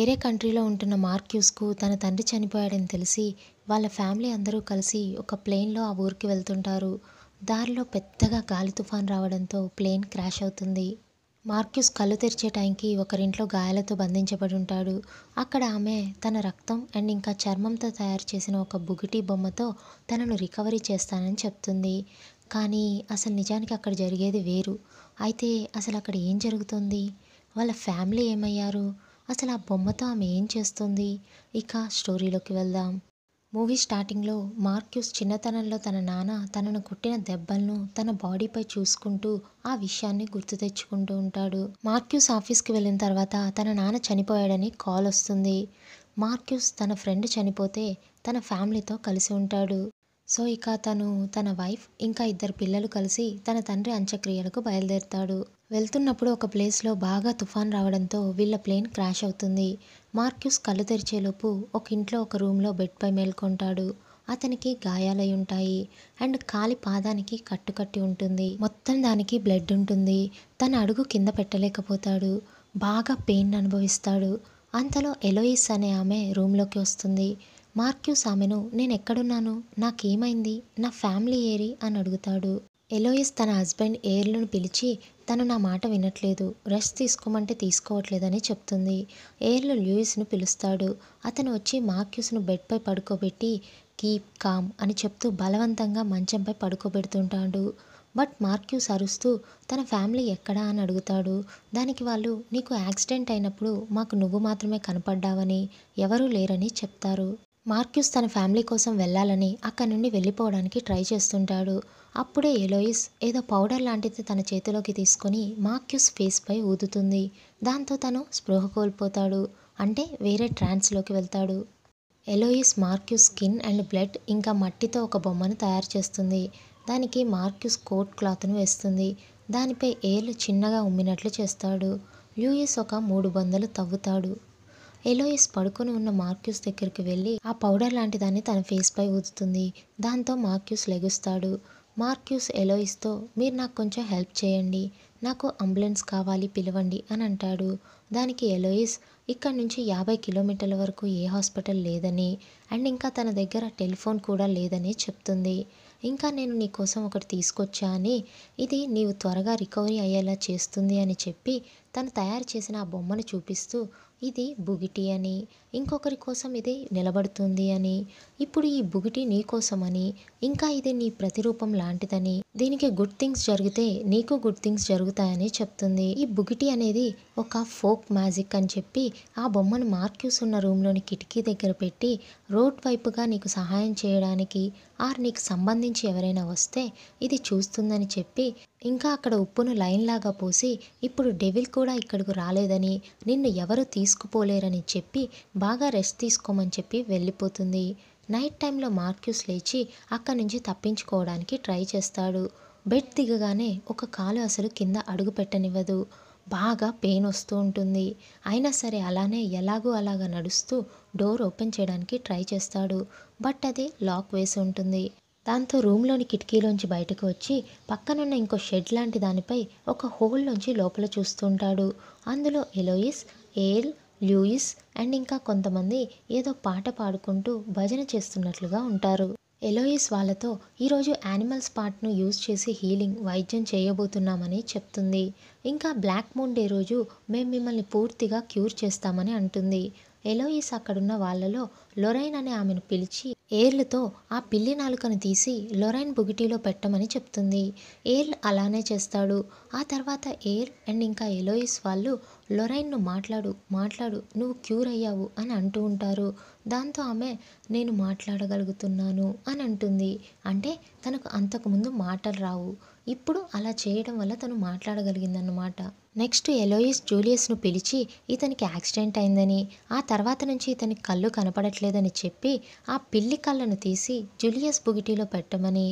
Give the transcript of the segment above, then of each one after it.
వేరే కంట్రీలో ఉంటున్న మార్క్యూస్కు తన తండ్రి చనిపోయాడని తెలిసి వాళ్ళ ఫ్యామిలీ అందరూ కలిసి ఒక ప్లేన్లో ఆ ఊరికి వెళ్తుంటారు దారిలో పెద్దగా గాలి తుఫాన్ రావడంతో ప్లేన్ క్రాష్ అవుతుంది మార్క్యూస్ కళ్ళు తెరిచే టైంకి ఒకరింట్లో గాయాలతో బంధించబడి ఉంటాడు అక్కడ ఆమె తన రక్తం అండ్ ఇంకా చర్మంతో తయారు చేసిన ఒక బుగిటి బొమ్మతో తనను రికవరీ చేస్తానని చెప్తుంది కానీ అసలు నిజానికి అక్కడ జరిగేది వేరు అయితే అసలు అక్కడ ఏం జరుగుతుంది వాళ్ళ ఫ్యామిలీ ఏమయ్యారు అసలు ఆ బొమ్మతో ఆమె ఏం చేస్తుంది ఇక స్టోరీలోకి వెళ్దాం మూవీ స్టార్టింగ్లో మార్క్యూస్ చిన్నతనంలో తన నాన్న తనను కొట్టిన దెబ్బలను తన బాడీపై చూసుకుంటూ ఆ విషయాన్ని గుర్తు తెచ్చుకుంటూ ఉంటాడు మార్క్యూస్ ఆఫీస్కి వెళ్ళిన తర్వాత తన నాన్న చనిపోయాడని కాల్ వస్తుంది మార్క్యూస్ తన ఫ్రెండ్ చనిపోతే తన ఫ్యామిలీతో కలిసి ఉంటాడు సో ఇక తను తన వైఫ్ ఇంకా ఇద్దరు పిల్లలు కలిసి తన తండ్రి అంత్యక్రియలకు బయలుదేరుతాడు వెళ్తున్నప్పుడు ఒక ప్లేస్లో బాగా తుఫాన్ రావడంతో వీళ్ళ ప్లేన్ క్రాష్ అవుతుంది మార్క్యూస్ కళ్ళు తెరిచేలోపు ఒక ఇంట్లో ఒక రూమ్లో బెడ్పై మేల్కొంటాడు అతనికి గాయాలై ఉంటాయి అండ్ కాలి పాదానికి కట్టుకట్టి ఉంటుంది మొత్తం దానికి బ్లడ్ ఉంటుంది తన అడుగు కింద పెట్టలేకపోతాడు బాగా పెయిన్ అనుభవిస్తాడు అంతలో ఎలోయిస్ అనే ఆమె రూమ్లోకి వస్తుంది మార్క్యూస్ ఆమెను నేనెక్కడున్నాను నాకేమైంది నా ఫ్యామిలీ ఏరి అని అడుగుతాడు ఎలోయస్ తన హస్బెండ్ ఏర్లను పిలిచి తను నా మాట వినట్లేదు రెస్ట్ తీసుకోమంటే తీసుకోవట్లేదని చెప్తుంది ఏర్లు లూయిస్ను పిలుస్తాడు అతను వచ్చి మార్క్యూస్ను బెడ్పై పడుకోబెట్టి కీప్ కామ్ అని చెప్తూ బలవంతంగా మంచంపై పడుకోబెడుతుంటాడు బట్ మార్క్యూస్ అరుస్తూ తన ఫ్యామిలీ ఎక్కడా అని అడుగుతాడు దానికి వాళ్ళు నీకు యాక్సిడెంట్ అయినప్పుడు మాకు నువ్వు మాత్రమే కనపడ్డావని ఎవరూ లేరని చెప్తారు మార్క్యూస్ తన ఫ్యామిలీ కోసం వెళ్ళాలని అక్కడి నుండి వెళ్ళిపోవడానికి ట్రై చేస్తుంటాడు అప్పుడే ఎలోయిస్ ఏదో పౌడర్ లాంటిది తన చేతిలోకి తీసుకొని మార్క్యూస్ ఫేస్పై ఊదుతుంది దాంతో తను స్పృహ కోల్పోతాడు అంటే వేరే ట్రాన్స్లోకి వెళ్తాడు Eloise Marques skin and blood ఇంకా మట్టితో ఒక బొమ్మను తయారు చేస్తుంది దానికి మార్క్యూస్ కోట్ క్లాత్ను వేస్తుంది దానిపై ఏర్లు చిన్నగా ఉమ్మినట్లు చేస్తాడు లూయిస్ ఒక మూడు బొందలు తవ్వుతాడు ఎలోయిస్ పడుకుని ఉన్న మార్క్యూస్ దగ్గరికి వెళ్ళి ఆ పౌడర్ లాంటిదాన్ని తన ఫేస్ పై ఊదుతుంది దాంతో మార్క్యూస్ లెగుస్తాడు మార్క్యూస్ ఎలోయిస్తో మీరు నాకు కొంచెం హెల్ప్ చేయండి నాకు అంబులెన్స్ కావాలి పిలవండి అని అంటాడు దానికి ఎలోయిస్ ఇక్కడ నుంచి యాభై కిలోమీటర్ల వరకు ఏ హాస్పిటల్ లేదని అండ్ ఇంకా తన దగ్గర టెలిఫోన్ కూడా లేదని చెప్తుంది ఇంకా నేను నీ కోసం ఒకటి తీసుకొచ్చా అని ఇది నీవు త్వరగా రికవరీ అయ్యేలా చేస్తుంది అని చెప్పి తను తయారు చేసిన ఆ బొమ్మను చూపిస్తూ ఇది బుగిటి అని ఇంకొకరి కోసం ఇది నిలబడుతుంది అని ఇప్పుడు ఈ బుగిటి నీ కోసమని ఇంకా ఇది నీ ప్రతిరూపం లాంటిదని దీనికి గుడ్ థింగ్స్ జరిగితే నీకు గుడ్ థింగ్స్ జరుగుతాయని చెప్తుంది ఈ బుగిటి అనేది ఒక ఫోక్ మ్యాజిక్ అని చెప్పి ఆ బొమ్మను మార్క్యూస్ ఉన్న రూమ్లోని కిటికీ దగ్గర పెట్టి రోడ్ వైపుగా నీకు సహాయం చేయడానికి ఆర్ నీకు సంబంధించి ఎవరైనా వస్తే ఇది చూస్తుందని చెప్పి ఇంకా అక్కడ ఉప్పును లైన్ లాగా పోసి ఇప్పుడు డెవిల్ కూడా ఇక్కడకు రాలేదని నిన్ను ఎవరు తీసుకుపోలేరని చెప్పి బాగా రెస్ట్ తీసుకోమని చెప్పి వెళ్ళిపోతుంది నైట్ టైంలో మార్క్యూస్ లేచి అక్కడి నుంచి తప్పించుకోవడానికి ట్రై చేస్తాడు బెడ్ దిగగానే ఒక కాలు అసలు కింద అడుగు పెట్టనివ్వదు బాగా పెయిన్ వస్తూ ఉంటుంది అయినా సరే అలానే ఎలాగో అలాగా నడుస్తూ డోర్ ఓపెన్ చేయడానికి ట్రై చేస్తాడు బట్ అది లాక్ వేసి ఉంటుంది దాంతో రూమ్లోని కిటికీలోంచి బయటకు వచ్చి పక్కనున్న ఇంకో షెడ్ లాంటి దానిపై ఒక హోల్లోంచి లోపల చూస్తుంటాడు అందులో ఎలోయిస్ ఏల్ లూయిస్ అండ్ ఇంకా కొంతమంది ఏదో పాట పాడుకుంటూ భజన చేస్తున్నట్లుగా ఉంటారు ఎలోయిస్ వాళ్ళతో ఈరోజు యానిమల్స్ పార్ట్ను యూజ్ చేసి హీలింగ్ వైద్యం చేయబోతున్నామని చెప్తుంది ఇంకా బ్లాక్ మూన్ డే రోజు మేము మిమ్మల్ని పూర్తిగా క్యూర్ చేస్తామని అంటుంది ఎలోయిస్ అక్కడున్న వాళ్లలో లొరైన్ అనే ఆమెను పిలిచి ఏర్లతో ఆ పిల్లి నాలుకను తీసి లొరైన్ బుగిటీలో పెట్టమని చెప్తుంది ఏర్ల్ అలానే చేస్తాడు ఆ తర్వాత ఏర్ అండ్ ఇంకా ఎలోయిస్ వాళ్ళు లొరైన్ను మాట్లాడు మాట్లాడు నువ్వు క్యూర్ అయ్యావు అని అంటూ ఉంటారు దాంతో ఆమె నేను మాట్లాడగలుగుతున్నాను అని అంటుంది అంటే తనకు అంతకుముందు మాటలు రావు ఇప్పుడు అలా చేయడం వల్ల తను మాట్లాడగలిగిందన్నమాట నెక్స్ట్ ఎలోయిస్ జూలియస్ను పిలిచి ఇతనికి యాక్సిడెంట్ అయిందని ఆ తర్వాత నుంచి ఇతనికి కళ్ళు కనపడట్లేదని చెప్పి ఆ పిల్లి కళ్ళను తీసి జూలియస్ బుగిటీలో పెట్టమని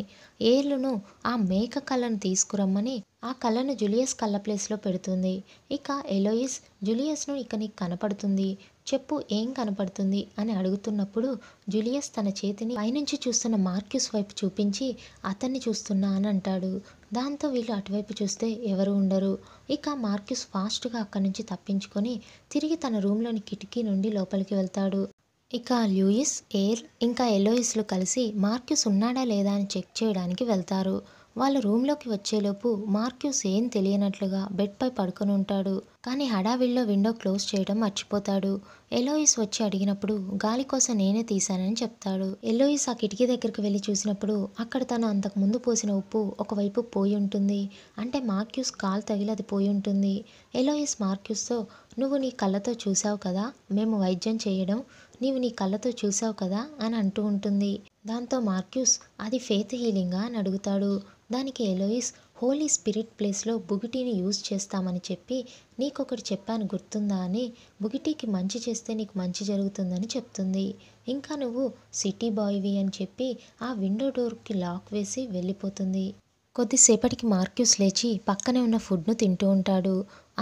ఏర్లును ఆ మేక కళ్ళను తీసుకురమ్మని ఆ కళ్ళను జూలియస్ కళ్ళ ప్లేస్లో పెడుతుంది ఇక ఎలోయిస్ జూలియస్ను ఇక నీకు కనపడుతుంది చెప్పు ఏం కనపడుతుంది అని అడుగుతున్నప్పుడు జూలియస్ తన చేతిని పైనుంచి చూస్తున్న మార్క్యూస్ వైపు చూపించి అతన్ని చూస్తున్నా అని అంటాడు దాంతో వీళ్ళు అటువైపు చూస్తే ఎవరు ఉండరు ఇక మార్క్యూస్ ఫాస్ట్గా అక్కడి నుంచి తప్పించుకొని తిరిగి తన రూమ్లోని కిటికీ నుండి లోపలికి వెళ్తాడు ఇక లూయిస్ ఎయిర్ ఇంకా ఎలోయిస్లు కలిసి మార్క్యూస్ ఉన్నాడా లేదా అని చెక్ చేయడానికి వెళ్తారు వాళ్ళు రూమ్లోకి వచ్చేలోపు మార్క్యూస్ ఏం తెలియనట్లుగా బెడ్పై పడుకొని ఉంటాడు కానీ హడావిల్లో విండో క్లోజ్ చేయడం మర్చిపోతాడు ఎలోయిస్ వచ్చి అడిగినప్పుడు గాలి కోసం నేనే తీశానని చెప్తాడు ఎలోయిస్ ఆ కిటికీ దగ్గరికి వెళ్ళి చూసినప్పుడు అక్కడ తను అంతకు ముందు పోసిన ఉప్పు ఒకవైపు పోయి ఉంటుంది అంటే మార్క్యూస్ కాలు తగిలి అది పోయి ఉంటుంది ఎలోయిస్ మార్క్యూస్తో నువ్వు నీ కళ్ళతో చూసావు కదా మేము వైద్యం చేయడం నీవు నీ కళ్ళతో చూసావు కదా అని అంటూ ఉంటుంది దాంతో మార్క్యూస్ అది ఫేత్ హీలింగా అని అడుగుతాడు దానికి ఎలోయిస్ హోలీ స్పిరిట్ ప్లేస్లో బుగిటీని యూజ్ చేస్తామని చెప్పి నీకొకటి చెప్పాను గుర్తుందా అని బుగిటీకి మంచి చేస్తే నీకు మంచి జరుగుతుందని చెప్తుంది ఇంకా నువ్వు సిటీ బాయ్వి అని చెప్పి ఆ విండో డోర్కి లాక్ వేసి వెళ్ళిపోతుంది కొద్దిసేపటికి మార్క్యూస్ లేచి పక్కనే ఉన్న ఫుడ్ను తింటూ ఉంటాడు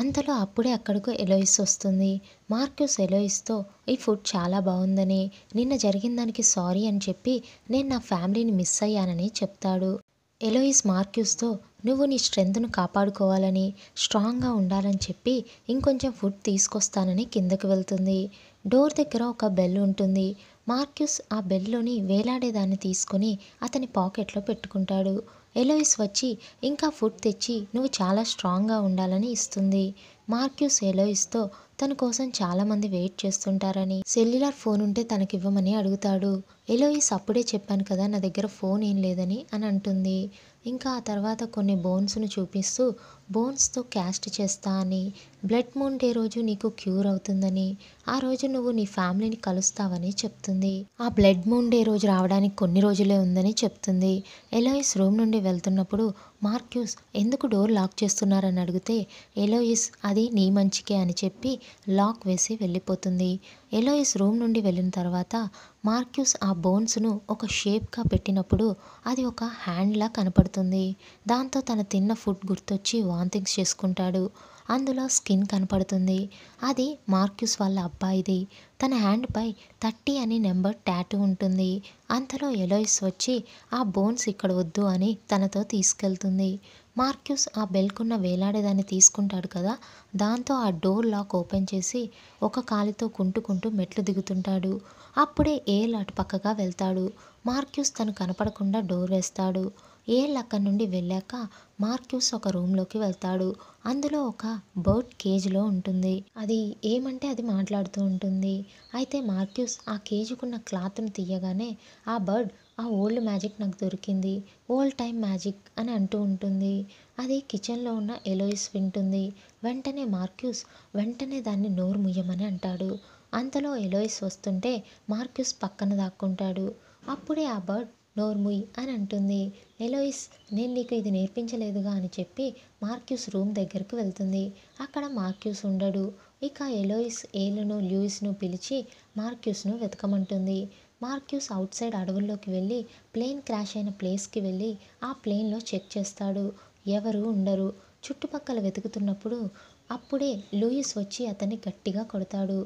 అంతలో అప్పుడే అక్కడకు ఎలోయిస్ వస్తుంది మార్క్యూస్ ఎలోయిస్తో ఈ ఫుడ్ చాలా బాగుందని నిన్న జరిగిన దానికి సారీ అని చెప్పి నేను నా ఫ్యామిలీని మిస్ అయ్యానని చెప్తాడు ఎలోయిస్ మార్క్యూస్తో నువ్వు నీ స్ట్రెంత్ను కాపాడుకోవాలని స్ట్రాంగ్గా ఉండాలని చెప్పి ఇంకొంచెం ఫుడ్ తీసుకొస్తానని కిందకు వెళ్తుంది డోర్ దగ్గర ఒక బెల్ ఉంటుంది మార్క్యూస్ ఆ బెల్లోని వేలాడేదాన్ని తీసుకొని అతని పాకెట్లో పెట్టుకుంటాడు ఎలోయిస్ వచ్చి ఇంకా ఫుడ్ తెచ్చి నువ్వు చాలా స్ట్రాంగ్గా ఉండాలని ఇస్తుంది మార్క్యూస్ ఎలోయిస్తో తన కోసం చాలామంది వెయిట్ చేస్తుంటారని సెల్యులార్ ఫోన్ ఉంటే తనకివ్వమని అడుగుతాడు ఎలోయిస్ అప్పుడే చెప్పాను కదా నా దగ్గర ఫోన్ ఏం లేదని అని అంటుంది ఇంకా ఆ తర్వాత కొన్ని బోన్స్ను చూపిస్తూ బోన్స్తో క్యాస్ట్ చేస్తా అని బ్లడ్ మూన్ డే రోజు నీకు క్యూర్ అవుతుందని ఆ రోజు నువ్వు నీ ఫ్యామిలీని కలుస్తావని చెప్తుంది ఆ బ్లడ్ మూన్ డే రోజు రావడానికి కొన్ని రోజులే ఉందని చెప్తుంది ఎలోయిస్ రూమ్ నుండి వెళ్తున్నప్పుడు మార్క్యూస్ ఎందుకు డోర్ లాక్ చేస్తున్నారని అడిగితే ఎలోయిస్ అది నీ మంచికే అని చెప్పి లాక్ వేసి వెళ్ళిపోతుంది ఎలోయిస్ రూమ్ నుండి వెళ్ళిన తర్వాత మార్క్యూస్ ఆ బోన్స్ను ఒక షేప్గా పెట్టినప్పుడు అది ఒక హ్యాండ్లా కనపడుతుంది దాంతో తను తిన్న ఫుడ్ గుర్తొచ్చి వాంతింగ్స్ చేసుకుంటాడు అందులో స్కిన్ కనపడుతుంది అది మార్క్యూస్ వాళ్ళ అబ్బాయిది తన హ్యాండ్పై థర్టీ అనే నెంబర్ ట్యాటూ ఉంటుంది అంతలో ఎలోయిస్ వచ్చి ఆ బోన్స్ ఇక్కడ వద్దు అని తనతో తీసుకెళ్తుంది మార్క్యూస్ ఆ బెల్కున్న వేలాడేదాన్ని తీసుకుంటాడు కదా దాంతో ఆ డోర్ లాక్ ఓపెన్ చేసి ఒక కాలితో కుంటుకుంటూ మెట్లు దిగుతుంటాడు అప్పుడే ఏల్ పక్కగా వెళ్తాడు మార్క్యూస్ తను కనపడకుండా డోర్ వేస్తాడు ఏళ్ళు అక్కడి నుండి వెళ్ళాక మార్క్యూస్ ఒక రూమ్లోకి వెళ్తాడు అందులో ఒక బర్డ్ కేజ్లో ఉంటుంది అది ఏమంటే అది మాట్లాడుతూ ఉంటుంది అయితే మార్క్యూస్ ఆ కేజీకున్న క్లాత్ను తీయగానే ఆ బర్డ్ ఆ ఓల్డ్ మ్యాజిక్ నాకు దొరికింది ఓల్డ్ టైం మ్యాజిక్ అని అంటూ ఉంటుంది అది కిచెన్లో ఉన్న ఎలోయిస్ వింటుంది వెంటనే మార్క్యూస్ వెంటనే దాన్ని నోరు ముయ్యమని అంటాడు అంతలో ఎలోయిస్ వస్తుంటే మార్క్యూస్ పక్కన దాక్కుంటాడు అప్పుడే ఆ బర్డ్ నోర్ముయ్ అని అంటుంది ఎలోయిస్ నేను నీకు ఇది నేర్పించలేదుగా అని చెప్పి మార్క్యూస్ రూమ్ దగ్గరకు వెళ్తుంది అక్కడ మార్క్యూస్ ఉండడు ఇక ఎలోయిస్ ఏలును లూయిస్ను పిలిచి మార్క్యూస్ను వెతకమంటుంది మార్క్యూస్ అవుట్ సైడ్ అడవుల్లోకి వెళ్ళి ప్లేన్ క్రాష్ అయిన ప్లేస్కి వెళ్ళి ఆ ప్లేన్లో చెక్ చేస్తాడు ఎవరు ఉండరు చుట్టుపక్కల వెతుకుతున్నప్పుడు అప్పుడే లూయిస్ వచ్చి అతన్ని గట్టిగా కొడతాడు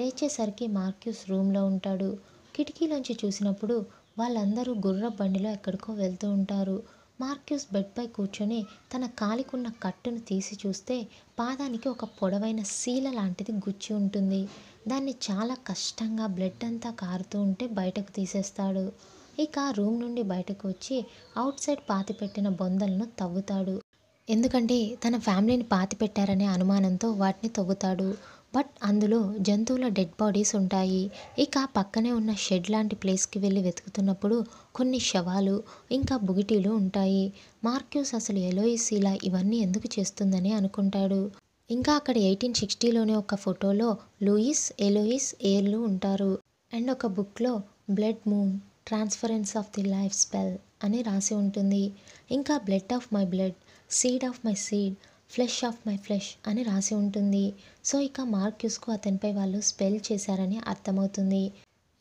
లేచేసరికి మార్క్యూస్ రూమ్లో ఉంటాడు కిటికీలోంచి చూసినప్పుడు వాళ్ళందరూ గుర్ర బండిలో ఎక్కడికో వెళ్తూ ఉంటారు మార్క్యూస్ బెడ్పై కూర్చొని తన కాలికున్న కట్టును తీసి చూస్తే పాదానికి ఒక పొడవైన సీల లాంటిది గుచ్చి ఉంటుంది దాన్ని చాలా కష్టంగా బ్లడ్ అంతా కారుతూ ఉంటే బయటకు తీసేస్తాడు ఇక రూమ్ నుండి బయటకు వచ్చి అవుట్ సైడ్ పాతిపెట్టిన బొందలను తవ్వుతాడు ఎందుకంటే తన ఫ్యామిలీని పాతిపెట్టారనే అనుమానంతో వాటిని తవ్వుతాడు బట్ అందులో జంతువుల డెడ్ బాడీస్ ఉంటాయి ఇక పక్కనే ఉన్న షెడ్ లాంటి ప్లేస్కి వెళ్ళి వెతుకుతున్నప్పుడు కొన్ని శవాలు ఇంకా బుగిటీలు ఉంటాయి మార్క్యూస్ అసలు ఎలోయిస్ ఇలా ఇవన్నీ ఎందుకు చేస్తుందని అనుకుంటాడు ఇంకా అక్కడ ఎయిటీన్ సిక్స్టీలోనే ఒక ఫోటోలో లూయిస్ ఎలోయిస్ ఏర్లు ఉంటారు అండ్ ఒక బుక్లో blood moon transference of the life spell అని రాసి ఉంటుంది ఇంకా blood of my blood seed of my seed flesh of my flesh అని రాసి ఉంటుంది సో ఇక మార్క్యూస్కు అతనిపై వాళ్ళు స్పెల్ చేశారని అర్థమవుతుంది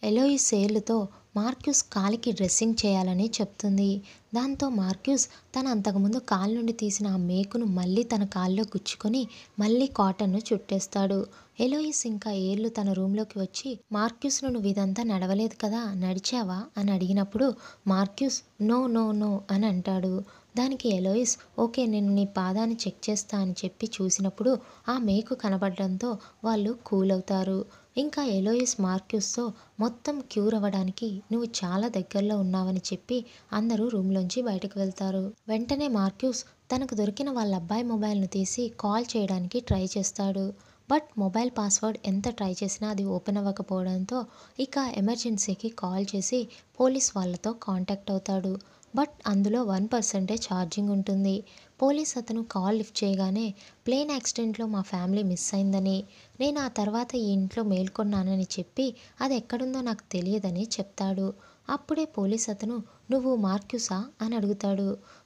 ఎలోయి సేర్లుతో మార్క్యూస్ కాలికి డ్రెస్సింగ్ చేయాలని చెప్తుంది దాంతో మార్క్యూస్ తను అంతకుముందు కాలు నుండి తీసిన ఆ మేకును మళ్ళీ తన కాల్లో గుచ్చుకొని మళ్ళీ కాటన్ను చుట్టేస్తాడు ఎలోయిస్ ఇంకా ఏర్లు తన రూమ్లోకి వచ్చి మార్క్యూస్ను నువ్వు ఇదంతా నడవలేదు కదా నడిచావా అని అడిగినప్పుడు మార్క్యూస్ నో నో నో అని అంటాడు దానికి ఎలోయిస్ ఓకే నేను నీ పాదాన్ని చెక్ చేస్తా అని చెప్పి చూసినప్పుడు ఆ మేకు కనబడడంతో వాళ్ళు కూల్ అవుతారు ఇంకా ఎలోయిస్ మార్క్యూస్తో మొత్తం క్యూర్ అవ్వడానికి నువ్వు చాలా దగ్గరలో ఉన్నావని చెప్పి అందరూ రూమ్లోంచి బయటకు వెళ్తారు వెంటనే మార్క్యూస్ తనకు దొరికిన వాళ్ళ అబ్బాయి మొబైల్ను తీసి కాల్ చేయడానికి ట్రై చేస్తాడు బట్ మొబైల్ పాస్వర్డ్ ఎంత ట్రై చేసినా అది ఓపెన్ అవ్వకపోవడంతో ఇక ఎమర్జెన్సీకి కాల్ చేసి పోలీస్ వాళ్ళతో కాంటాక్ట్ అవుతాడు బట్ అందులో వన్ పర్సెంటే ఛార్జింగ్ ఉంటుంది పోలీస్ అతను కాల్ లిఫ్ట్ చేయగానే ప్లేన్ యాక్సిడెంట్లో మా ఫ్యామిలీ మిస్ అయిందని నేను ఆ తర్వాత ఈ ఇంట్లో మేల్కొన్నానని చెప్పి అది ఎక్కడుందో నాకు తెలియదని చెప్తాడు అప్పుడే పోలీస్ అతను నువ్వు మార్క్యూసా అని అడుగుతాడు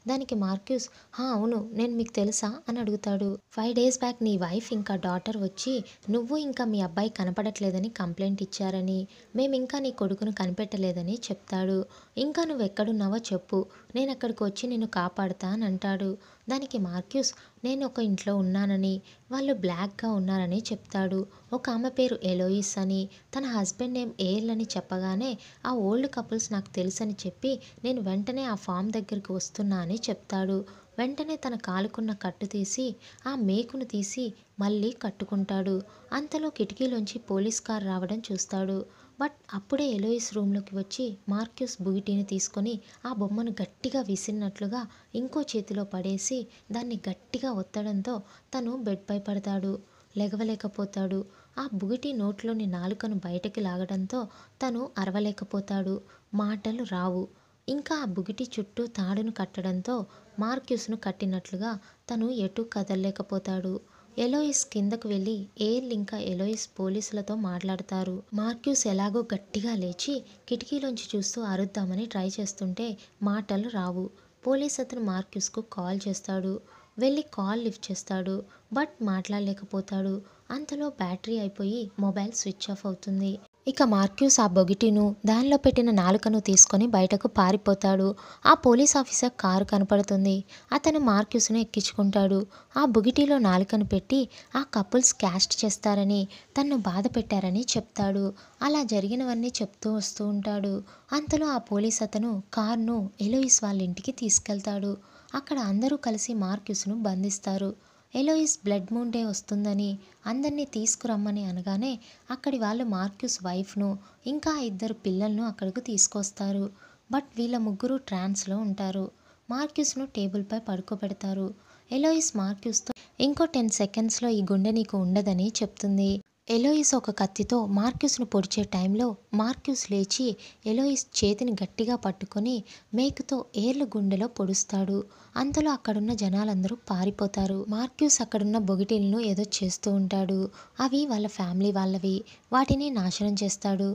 దానికి మార్క్యూస్ హా అవును నేను మీకు తెలుసా అని అడుగుతాడు ఫైవ్ డేస్ బ్యాక్ నీ వైఫ్ ఇంకా డాటర్ వచ్చి నువ్వు ఇంకా మీ అబ్బాయి కనపడట్లేదని కంప్లైంట్ ఇచ్చారని మేము ఇంకా నీ కొడుకును కనిపెట్టలేదని చెప్తాడు ఇంకా నువ్వు ఎక్కడున్నావో చెప్పు నేను అక్కడికి వచ్చి నిన్ను కాపాడుతా అని అంటాడు దానికి మార్క్యూస్ నేను ఒక ఇంట్లో ఉన్నానని వాళ్ళు బ్లాక్గా ఉన్నారని చెప్తాడు ఒక ఆమె పేరు ఎలోయిస్ అని తన హస్బెండ్ నేమ్ ఏల్ అని చెప్పగానే ఆ ఓల్డ్ కపుల్స్ నాకు తెలుసని చెప్పి నేను వెంటనే ఆ ఫామ్ దగ్గరికి వస్తున్నా అని చెప్తాడు వెంటనే తన కాలుకున్న కట్టు తీసి ఆ మేకును తీసి మళ్ళీ కట్టుకుంటాడు అంతలో కిటికీలోంచి పోలీస్ కార్ రావడం చూస్తాడు బట్ అప్పుడే ఎలోయిస్ రూమ్లోకి వచ్చి మార్క్యూస్ బుగిటీని తీసుకొని ఆ బొమ్మను గట్టిగా విసిరినట్లుగా ఇంకో చేతిలో పడేసి దాన్ని గట్టిగా ఒత్తడంతో తను బెడ్పై పడతాడు లెగవలేకపోతాడు ఆ బుగిటి నోట్లోని నాలుకను బయటకి లాగడంతో తను అరవలేకపోతాడు మాటలు రావు ఇంకా ఆ బుగిటి చుట్టూ తాడును కట్టడంతో మార్క్యూస్ను కట్టినట్లుగా తను ఎటు కదలలేకపోతాడు ఎలోయిస్ కిందకు వెళ్ళి ఎయిర్ ఇంకా ఎలోయిస్ పోలీసులతో మాట్లాడతారు మార్క్యూస్ ఎలాగో గట్టిగా లేచి కిటికీలోంచి చూస్తూ అరుద్దామని ట్రై చేస్తుంటే మాటలు రావు పోలీస్ అతను మార్క్యూస్కు కాల్ చేస్తాడు వెళ్ళి కాల్ లిఫ్ట్ చేస్తాడు బట్ మాట్లాడలేకపోతాడు అంతలో బ్యాటరీ అయిపోయి మొబైల్ స్విచ్ ఆఫ్ అవుతుంది ఇక మార్క్యూస్ ఆ బొగిటిను దానిలో పెట్టిన నాలుకను తీసుకొని బయటకు పారిపోతాడు ఆ పోలీస్ ఆఫీసర్ కారు కనపడుతుంది అతను మార్క్యూస్ను ఎక్కించుకుంటాడు ఆ బొగిటిలో నాలుకను పెట్టి ఆ కపుల్స్ క్యాస్ట్ చేస్తారని తన్ను బాధ పెట్టారని చెప్తాడు అలా జరిగినవన్నీ చెప్తూ వస్తూ ఉంటాడు అంతలో ఆ పోలీస్ అతను కార్ను ఎలోయిస్ వాళ్ళ ఇంటికి తీసుకెళ్తాడు అక్కడ అందరూ కలిసి మార్క్యూస్ను బంధిస్తారు ఎలోయిస్ బ్లడ్ మూన్ డే వస్తుందని అందరినీ తీసుకురమ్మని అనగానే అక్కడి వాళ్ళు మార్క్యూస్ వైఫ్ను ఇంకా ఇద్దరు పిల్లలను అక్కడికి తీసుకొస్తారు బట్ వీళ్ళ ముగ్గురు ట్రాన్స్లో ఉంటారు మార్క్యూస్ను టేబుల్పై పడుకోబెడతారు ఎలోయిస్ మార్క్యూస్తో ఇంకో టెన్ సెకండ్స్లో ఈ గుండె నీకు ఉండదని చెప్తుంది ఎలోయిస్ ఒక కత్తితో మార్క్యూస్ను పొడిచే టైంలో మార్క్యూస్ లేచి ఎలోయిస్ చేతిని గట్టిగా పట్టుకొని మేకుతో ఏర్ల గుండెలో పొడుస్తాడు అంతలో అక్కడున్న జనాలందరూ పారిపోతారు మార్క్యూస్ అక్కడున్న బొగిటిలను ఏదో చేస్తూ ఉంటాడు అవి వాళ్ళ ఫ్యామిలీ వాళ్ళవి వాటిని నాశనం చేస్తాడు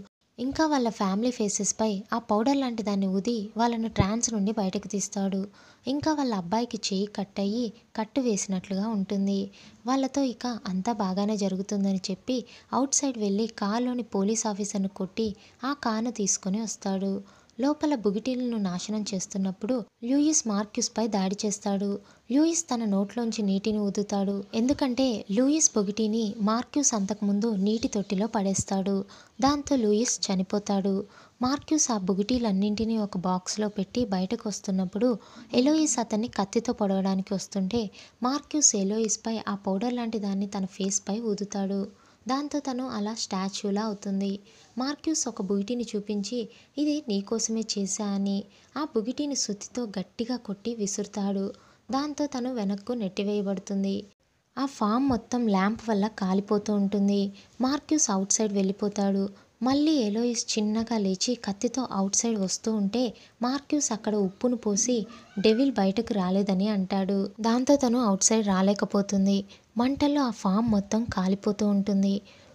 ఇంకా వాళ్ళ ఫ్యామిలీ ఫేసెస్పై ఆ పౌడర్ లాంటి దాన్ని ఊది వాళ్ళను ట్రాన్స్ నుండి బయటకు తీస్తాడు ఇంకా వాళ్ళ అబ్బాయికి చేయి కట్ అయ్యి కట్టు వేసినట్లుగా ఉంటుంది వాళ్ళతో ఇక అంతా బాగానే జరుగుతుందని చెప్పి అవుట్ సైడ్ వెళ్ళి కార్లోని పోలీస్ ఆఫీసర్ను కొట్టి ఆ కార్ను తీసుకొని వస్తాడు లోపల బుగిటీలను నాశనం చేస్తున్నప్పుడు లూయిస్ పై దాడి చేస్తాడు లూయిస్ తన నోట్లోంచి నీటిని ఊదుతాడు ఎందుకంటే లూయిస్ బొగిటిని మార్క్యూస్ అంతకుముందు నీటి తొట్టిలో పడేస్తాడు దాంతో లూయిస్ చనిపోతాడు మార్క్యూస్ ఆ బుగిటీలన్నింటినీ ఒక బాక్స్లో పెట్టి బయటకు వస్తున్నప్పుడు ఎలోయిస్ అతన్ని కత్తితో పొడవడానికి వస్తుంటే మార్క్యూస్ ఎలోయిస్పై ఆ పౌడర్ లాంటి దాన్ని తన ఫేస్పై ఊదుతాడు దాంతో తను అలా స్టాచ్యూలా అవుతుంది మార్క్యూస్ ఒక బుగిటిని చూపించి ఇది నీకోసమే చేశా అని ఆ బుగిటిని సుత్తితో గట్టిగా కొట్టి విసురుతాడు దాంతో తను వెనక్కు నెట్టివేయబడుతుంది ఆ ఫామ్ మొత్తం ల్యాంప్ వల్ల కాలిపోతూ ఉంటుంది మార్క్యూస్ అవుట్ సైడ్ వెళ్ళిపోతాడు మళ్ళీ ఎలోయిస్ చిన్నగా లేచి కత్తితో అవుట్ సైడ్ వస్తూ ఉంటే మార్క్యూస్ అక్కడ ఉప్పును పోసి డెవిల్ బయటకు రాలేదని అంటాడు దాంతో తను అవుట్ సైడ్ రాలేకపోతుంది మంటల్లో ఆ ఫామ్ మొత్తం కాలిపోతూ ఉంటుంది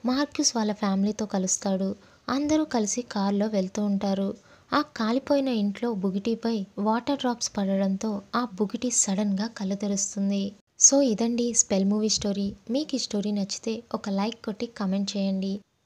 మార్క్యూస్ వాళ్ళ ఫ్యామిలీతో కలుస్తాడు అందరూ కలిసి కారులో వెళ్తూ ఉంటారు ఆ కాలిపోయిన ఇంట్లో బుగిటీపై వాటర్ డ్రాప్స్ పడడంతో ఆ బుగిటి సడన్గా కళ్ళు సో ఇదండి స్పెల్ మూవీ స్టోరీ మీకు ఈ స్టోరీ నచ్చితే ఒక లైక్ కొట్టి కమెంట్ చేయండి